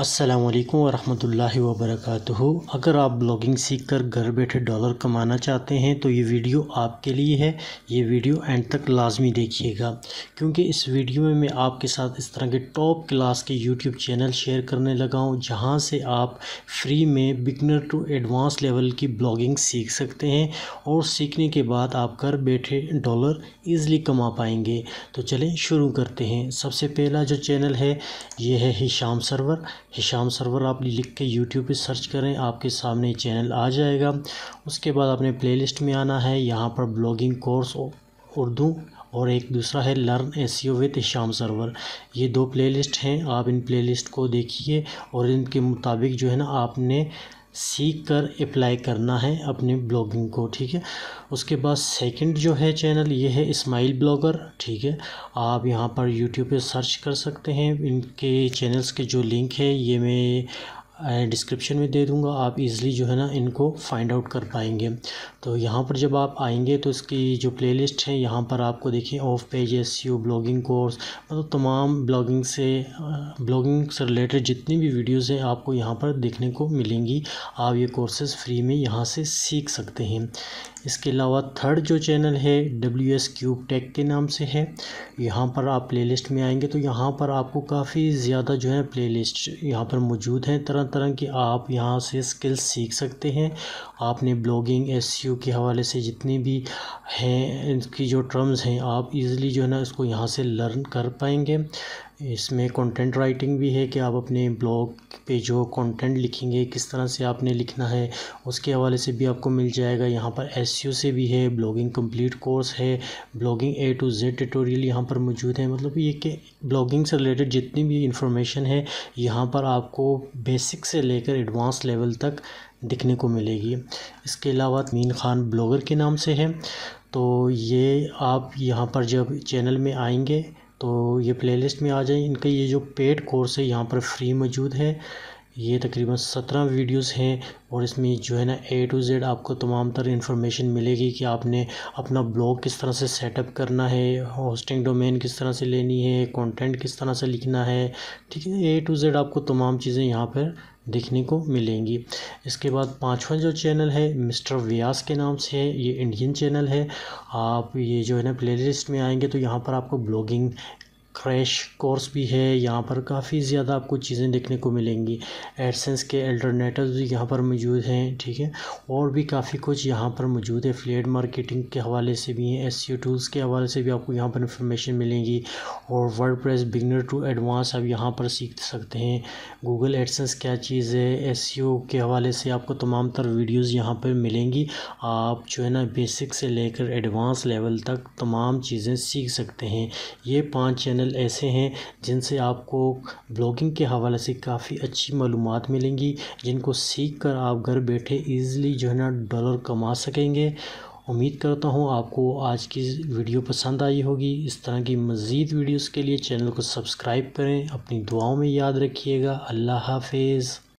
असलकम वालेकुम वरक अगर आप ब्लॉगिंग सीख कर घर बैठे डॉलर कमाना चाहते हैं तो ये वीडियो आपके लिए है ये वीडियो एंड तक लाजमी देखिएगा क्योंकि इस वीडियो में मैं आपके साथ इस तरह के टॉप क्लास के यूट्यूब चैनल शेयर करने लगा हूँ जहाँ से आप फ्री में बिगनर टू एडवांस लेवल की ब्लॉगिंग सीख सकते हैं और सीखने के बाद आप घर बैठे डॉलर ईज़िली कमा पाएंगे तो चलें शुरू करते हैं सबसे पहला जो चैनल है ये है हिशाम सरवर हिशाम सरवर आप लिख के यूट्यूब पे सर्च करें आपके सामने चैनल आ जाएगा उसके बाद आपने प्लेलिस्ट में आना है यहाँ पर ब्लॉगिंग कोर्स उर्दू और एक दूसरा है learn A C O with Sham Sarwar ये दो प्लेलिस्ट हैं आप इन प्लेलिस्ट को देखिए और इनके मुताबिक जो है ना आपने सीख कर अप्लाई करना है अपने ब्लॉगिंग को ठीक है उसके बाद सेकंड जो है चैनल ये है इस्माइल ब्लॉगर ठीक है आप यहाँ पर यूट्यूब पे सर्च कर सकते हैं इनके चैनल्स के जो लिंक है ये मैं डिस्क्रिप्शन में दे दूँगा आप इजीली जो है ना इनको फाइंड आउट कर पाएंगे तो यहाँ पर जब आप आएंगे तो इसकी जो प्लेलिस्ट है यहाँ पर आपको देखिए off page S U blogging course मतलब तमाम ब्लॉगिंग से ब्लॉगिंग से रिलेटेड जितनी भी वीडियोज़ हैं आपको यहाँ पर देखने को मिलेंगी आप ये कोर्सेज़ फ्री में यहाँ से सीख सकते हैं इसके अलावा थर्ड जो चैनल है डब्ल्यू एस क्यूब टेक के नाम से है यहाँ पर आप प्लेलिस्ट में आएंगे तो यहाँ पर आपको काफ़ी ज़्यादा जो है प्लेलिस्ट यहाँ पर मौजूद हैं तरह तरह तरह की आप यहाँ से स्किल्स सीख सकते हैं आपने ब्लॉगिंग एस e के हवाले से जितनी भी हैं इनकी जो टर्म्स हैं आप इजीली जो है ना इसको यहाँ से लर्न कर पाएंगे इसमें कंटेंट राइटिंग भी है कि आप अपने ब्लॉग पे जो कंटेंट लिखेंगे किस तरह से आपने लिखना है उसके हवाले से भी आपको मिल जाएगा यहाँ पर एस e से भी है ब्लॉगिंग कंप्लीट कोर्स है blogging A to Z tutorial यहाँ पर मौजूद है मतलब ये कि ब्लॉगिंग से रिलेटेड जितनी भी इंफॉर्मेशन है यहाँ पर आपको बेसिक बेसिक से लेकर एडवांस लेवल तक दिखने को मिलेगी इसके अलावा मीन खान ब्लॉगर के नाम से है तो ये आप यहाँ पर जब चैनल में आएंगे तो ये प्लेलिस्ट में आ जाए इनका ये जो पेड कोर्स है यहाँ पर फ्री मौजूद है ये तकरीबन सत्रह वीडियोस हैं और इसमें जो है ना ए टू ज़ेड आपको तमाम तर इन्फॉर्मेशन मिलेगी कि आपने अपना ब्लॉग किस तरह से सेटअप करना है होस्टिंग डोमेन किस तरह से लेनी है कंटेंट किस तरह से लिखना है ठीक है ए टू ज़ेड आपको तमाम चीज़ें यहाँ पर देखने को मिलेंगी इसके बाद पांचवा जो चैनल है मिस्टर व्यास के नाम से है ये इंडियन चैनल है आप ये जो है ना प्लेलिस्ट में आएंगे तो यहाँ पर आपको ब्लॉगिंग क्रैश कोर्स भी है यहाँ पर काफ़ी ज़्यादा आपको चीज़ें देखने को मिलेंगी एडसेंस के अल्टरनेटिव भी यहाँ पर मौजूद हैं ठीक है और भी काफ़ी कुछ यहाँ पर मौजूद है फ्लेट मार्केटिंग के हवाले से भी हैं एस टूल्स e के हवाले से भी आपको यहाँ पर इंफॉर्मेशन मिलेंगी और WordPress beginner to advance आप यहाँ पर सीख सकते हैं गूगल एडसेंस क्या चीज़ है एस e के हवाले से आपको तमाम तर वीडियोज़ यहाँ पर मिलेंगी आप जो है ना बेसिक से लेकर एडवांस लेवल तक तमाम चीज़ें सीख सकते हैं ये पाँच चैनल चैनल ऐसे हैं जिनसे आपको ब्लॉगिंग के हवाले से काफ़ी अच्छी मालूम मिलेंगी जिनको सीख कर आप घर बैठे ईज़िली जो है ना डॉलर कमा सकेंगे उम्मीद करता हूँ आपको आज की वीडियो पसंद आई होगी इस तरह की मज़ीद वीडियोज़ के लिए चैनल को सब्सक्राइब करें अपनी दुआओं में याद रखिएगा अल्लाह हाफिज़